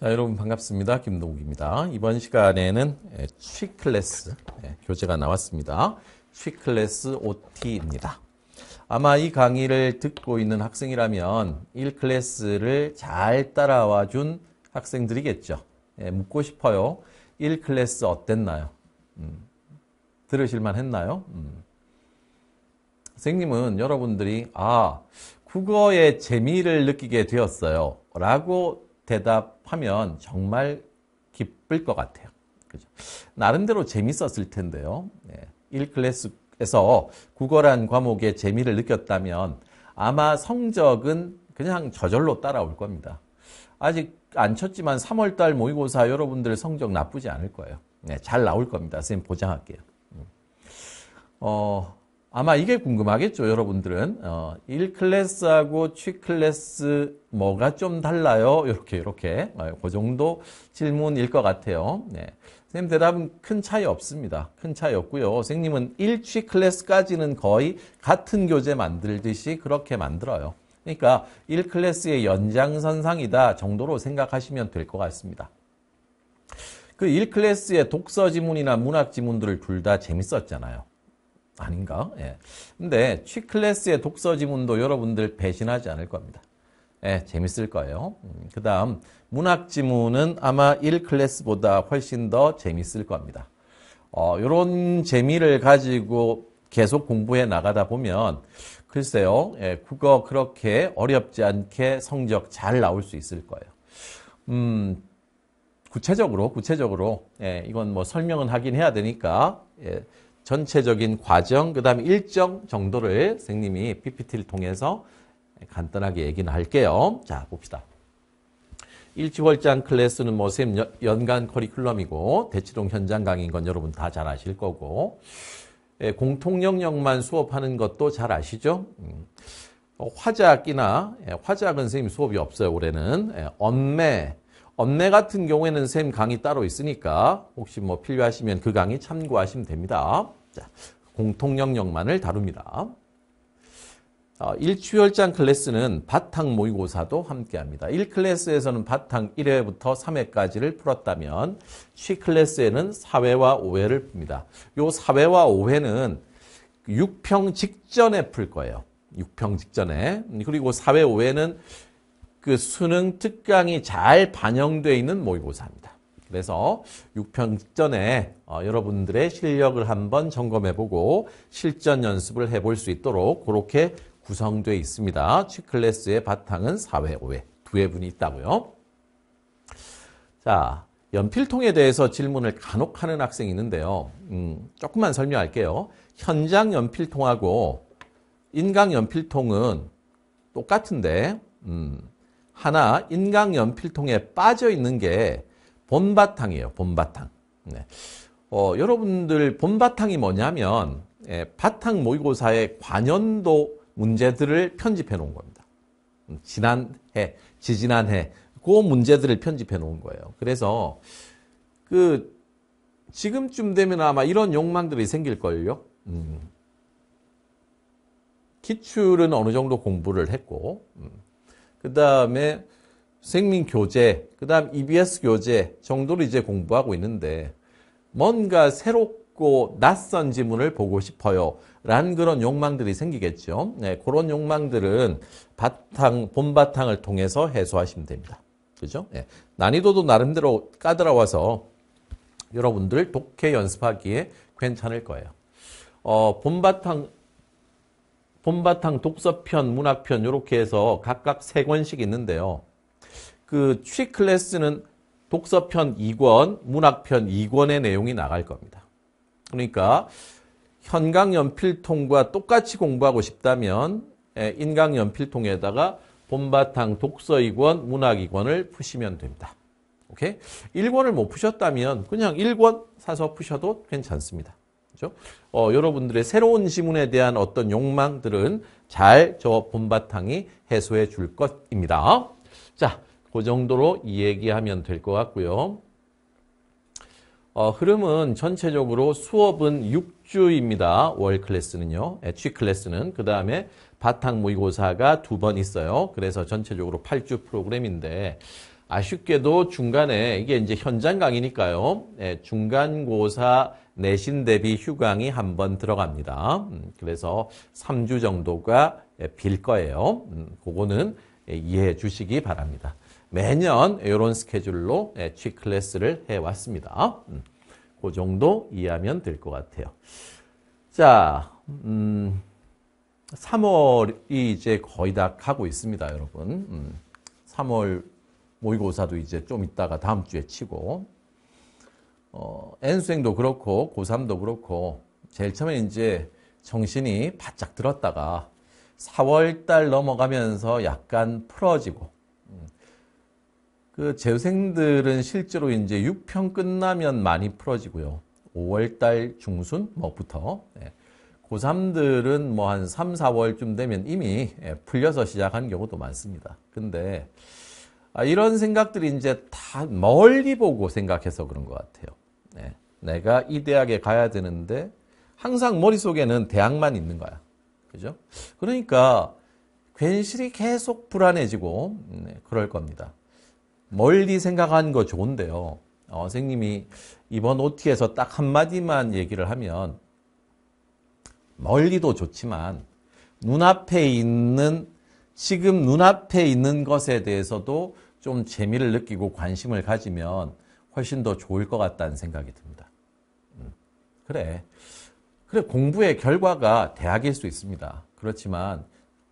자, 여러분 반갑습니다. 김동욱입니다. 이번 시간에는 예, 취 클래스 예, 교재가 나왔습니다. 취 클래스 OT입니다. 아마 이 강의를 듣고 있는 학생이라면 1클래스를 잘 따라와 준 학생들이겠죠. 예, 묻고 싶어요. 1클래스 어땠나요? 음, 들으실만 했나요? 음. 선생님은 여러분들이 아, 국어의 재미를 느끼게 되었어요. 라고 대답하면 정말 기쁠 것 같아요. 그죠? 나름대로 재밌었을 텐데요. 1클래스에서 국어란 과목의 재미를 느꼈다면 아마 성적은 그냥 저절로 따라올 겁니다. 아직 안 쳤지만 3월달 모의고사 여러분들 성적 나쁘지 않을 거예요. 네, 잘 나올 겁니다. 선생님 보장할게요. 음. 어, 아마 이게 궁금하겠죠, 여러분들은. 어, 1클래스하고 취클래스 뭐가 좀 달라요? 이렇게, 이렇게. 어, 그 정도 질문일 것 같아요. 네. 선생님 대답은 큰 차이 없습니다. 큰 차이 없고요. 선생님은 1취 클래스까지는 거의 같은 교재 만들듯이 그렇게 만들어요. 그러니까 1클래스의 연장선상이다 정도로 생각하시면 될 것 같습니다. 그 1클래스의 독서 지문이나 문학 지문들을 둘 다 재밌었잖아요. 아닌가? 예. 근데 취클래스의 독서 지문도 여러분들 배신하지 않을 겁니다. 예, 재밌을 거예요. 음, 그 다음 문학 지문은 아마 1클래스보다 훨씬 더 재밌을 겁니다. 어, 요런 재미를 가지고 계속 공부해 나가다 보면 글쎄요, 예, 국어 그렇게 어렵지 않게 성적 잘 나올 수 있을 거예요. 음, 구체적으로, 구체적으로, 예, 이건 뭐 설명은 하긴 해야 되니까, 예, 전체적인 과정, 그 다음에 일정 정도를 선생님이 PPT를 통해서 간단하게 얘기는 할게요. 자, 봅시다. 일지월장 클래스는 뭐쌤 연간 커리큘럼이고 대치동 현장 강의인 건 여러분 다 잘 아실 거고 예, 공통 영역만 수업하는 것도 잘 아시죠? 음. 어, 화작이나 예, 화작은 선생님 수업이 없어요 올해는 언매 예, 언매 같은 경우에는 쌤 강의 따로 있으니까 혹시 뭐 필요하시면 그 강의 참고하시면 됩니다. 자, 공통 영역만을 다룹니다. 어, 일주열장 클래스는 바탕 모의고사도 함께합니다. 1클래스에서는 바탕 1회부터 3회까지를 풀었다면 C클래스에는 4회와 5회를 풉니다. 요 4회와 5회는 6평 직전에 풀 거예요. 6평 직전에. 그리고 4회, 5회는 그 수능 특강이 잘 반영되어 있는 모의고사입니다. 그래서 6편 직전에 어, 여러분들의 실력을 한번 점검해보고 실전 연습을 해 볼 수 있도록 그렇게 구성되어 있습니다. 취클래스의 바탕은 4회, 5회 두 회분이 있다고요. 자, 연필통에 대해서 질문을 간혹 하는 학생이 있는데요. 음, 조금만 설명할게요. 현장 연필통하고 인강 연필통은 똑같은데 음, 하나 인강 연필통에 빠져 있는 게 본바탕이에요본바탕 네. 어, 여러분들 본바탕이 뭐냐면 예, 바탕 모의고사의 관연도 문제들을 편집해 놓은 겁니다. 음, 지난해, 지지난해 그 문제들을 편집해 놓은 거예요. 그래서 그 지금쯤 되면 아마 이런 욕망들이 생길걸요. 음. 기출은 어느 정도 공부를 했고 음. 그 다음에 생민 교재, 그 다음 EBS 교재 정도를 이제 공부하고 있는데 뭔가 새롭고 낯선 지문을 보고 싶어요. 라는 그런 욕망들이 생기겠죠. 네, 그런 욕망들은 바탕, 본바탕을 통해서 해소하시면 됩니다. 그죠? 네, 난이도도 나름대로 까들어와서 여러분들 독해 연습하기에 괜찮을 거예요. 어, 본바탕, 본바탕 독서편, 문학편 이렇게 해서 각각 세 권씩 있는데요. 그취 클래스는 독서편 2권, 문학편 2권의 내용이 나갈 겁니다. 그러니까 현강연필통과 똑같이 공부하고 싶다면 인강연필통에다가 본바탕 독서 2권, 문학 2권을 푸시면 됩니다. 오케이? 1권을 못 푸셨다면 그냥 1권 사서 푸셔도 괜찮습니다. 어, 여러분들의 새로운 지문에 대한 어떤 욕망들은 잘 저 본바탕이 해소해 줄 것입니다. 자, 그 정도로 얘기하면 될 것 같고요. 어, 흐름은 전체적으로 수업은 6주입니다. 월 클래스는요. H 클래스는 그 다음에 바탕 모의고사가 두 번 있어요. 그래서 전체적으로 8주 프로그램인데 아쉽게도 중간에 이게 이제 현장 강의니까요. 예, 중간고사 내신 대비 휴강이 한 번 들어갑니다. 음, 그래서 3주 정도가 예, 빌 거예요. 음, 그거는 예, 이해해 주시기 바랍니다. 매년 이런 스케줄로 예, 취 클래스를 해왔습니다. 음, 그 정도 이해하면 될 것 같아요. 자, 음, 3월이 이제 거의 다 가고 있습니다, 여러분. 음, 3월 모의고사도 이제 좀 있다가 다음 주에 치고, 어, N수행도 그렇고, 고3도 그렇고, 제일 처음에 이제 정신이 바짝 들었다가 4월달 넘어가면서 약간 풀어지고, 그 재생들은 실제로 이제 6평 끝나면 많이 풀어지고요. 5월달 중순 뭐부터 예. 고3들은 뭐 한 3, 4월쯤 되면 이미 예, 풀려서 시작한 경우도 많습니다. 근데 아, 이런 생각들이 이제 다 멀리 보고 생각해서 그런 것 같아요. 예. 내가 이 대학에 가야 되는데 항상 머릿속에는 대학만 있는 거야. 그죠? 그러니까 괜시리 계속 불안해지고 음, 네, 그럴 겁니다. 멀리 생각하는 거 좋은데요. 어, 선생님이 이번 OT에서 딱 한마디만 얘기를 하면 멀리도 좋지만 눈앞에 있는 지금 눈앞에 있는 것에 대해서도 좀 재미를 느끼고 관심을 가지면 훨씬 더 좋을 것 같다는 생각이 듭니다. 음, 그래. 그래 공부의 결과가 대학일 수 있습니다. 그렇지만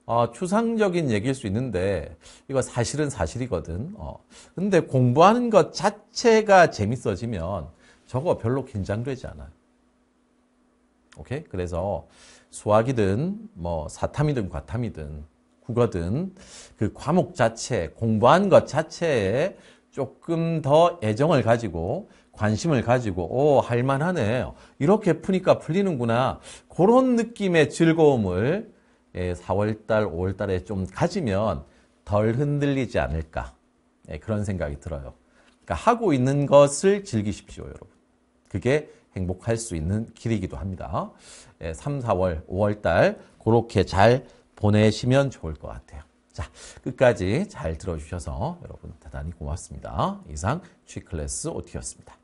어, 추상적인 얘기일 수 있는데 이거 사실은 사실이거든. 어. 근데 공부하는 것 자체가 재밌어지면 저거 별로 긴장되지 않아요. 오케이? 그래서 수학이든 뭐 사탐이든 과탐이든 국어든 그 과목 자체 공부한것 자체에 조금 더 애정을 가지고 관심을 가지고 오 할만하네 이렇게 푸니까 풀리는구나 그런 느낌의 즐거움을 4월달, 예, 5월달에 좀 가지면 덜 흔들리지 않을까 예, 그런 생각이 들어요. 그러니까 하고 있는 것을 즐기십시오, 여러분. 그게 행복할 수 있는 길이기도 합니다. 3, 예, 4월, 5월달 그렇게 잘 보내시면 좋을 것 같아요. 자, 끝까지 잘 들어주셔서 여러분 대단히 고맙습니다. 이상 취클래스 오티였습니다.